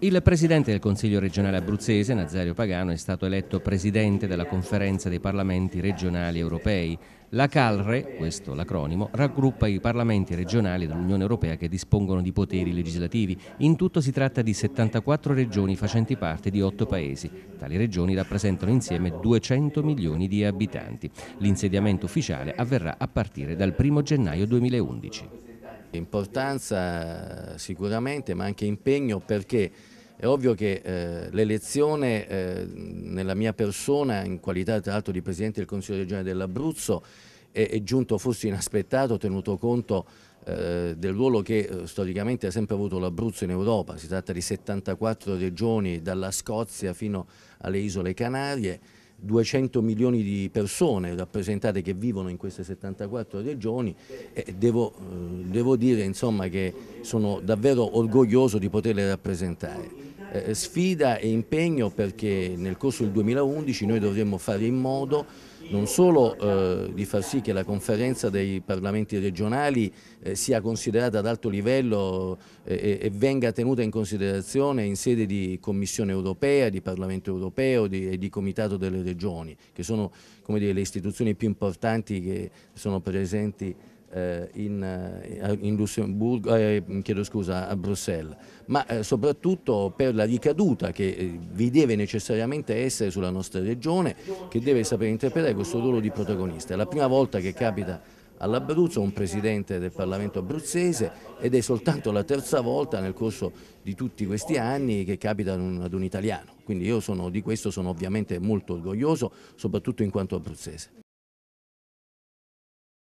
Il presidente del Consiglio regionale abruzzese, Nazario Pagano, è stato eletto presidente della conferenza dei parlamenti regionali europei. La CALRE, questo l'acronimo, raggruppa i parlamenti regionali dell'Unione Europea che dispongono di poteri legislativi. In tutto si tratta di 74 regioni facenti parte di 8 paesi. Tali regioni rappresentano insieme 200 milioni di abitanti. L'insediamento ufficiale avverrà a partire dal 1 gennaio 2011. Importanza sicuramente, ma anche impegno perché è ovvio che eh, l'elezione eh, nella mia persona, in qualità tra l'altro di Presidente del Consiglio regionale dell'Abruzzo, è, è, giunto forse inaspettato tenuto conto eh, del ruolo che eh, storicamente ha sempre avuto l'Abruzzo in Europa. Si tratta di 74 regioni, dalla Scozia fino alle Isole Canarie 200 milioni di persone rappresentate che vivono in queste 74 regioni e devo, eh, devo dire insomma, che sono davvero orgoglioso di poterle rappresentare. Eh, eh, sfida e impegno perché nel corso del 2011 noi dovremmo fare in modo non solo eh, di far sì che la conferenza dei parlamenti regionali eh, sia considerata ad alto livello eh, e venga tenuta in considerazione in sede di Commissione europea, di Parlamento europeo di, e di Comitato delle regioni, che sono dire, le istituzioni più importanti che sono presenti eh, in, eh, in, Lussemburgo, eh, chiedo scusa, a Bruxelles, ma eh, soprattutto per la ricaduta che eh, vi deve necessariamente essere sulla nostra regione, che deve sapere interpretare questo ruolo di protagonista. È la prima volta che capita all'Abruzzo un presidente del Parlamento abruzzese ed è soltanto la terza volta nel corso di tutti questi anni che capita ad un, ad un italiano. Quindi io sono, di questo sono ovviamente molto orgoglioso, soprattutto in quanto abruzzese.